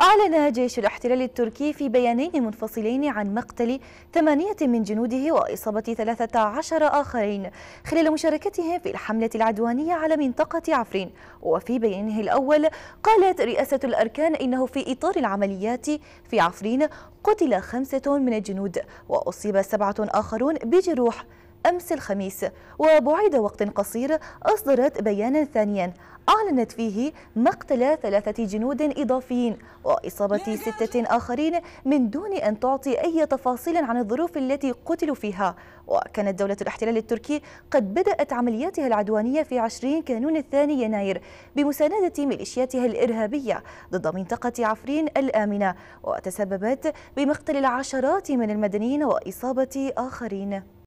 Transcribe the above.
أعلن جيش الاحتلال التركي في بيانين منفصلين عن مقتل ثمانية من جنوده وإصابة 13 آخرين خلال مشاركتهم في الحملة العدوانية على منطقة عفرين وفي بيانه الأول قالت رئاسة الأركان إنه في إطار العمليات في عفرين قتل خمسة من الجنود وأصيب سبعة آخرون بجروح أمس الخميس وبعد وقت قصير أصدرت بيانا ثانيا أعلنت فيه مقتل ثلاثة جنود إضافيين وإصابة ستة آخرين من دون أن تعطي أي تفاصيل عن الظروف التي قتلوا فيها وكانت دولة الاحتلال التركي قد بدأت عملياتها العدوانية في 20 كانون الثاني يناير بمساندة ميليشياتها الإرهابية ضد منطقة عفرين الآمنة وتسببت بمقتل العشرات من المدنيين وإصابة آخرين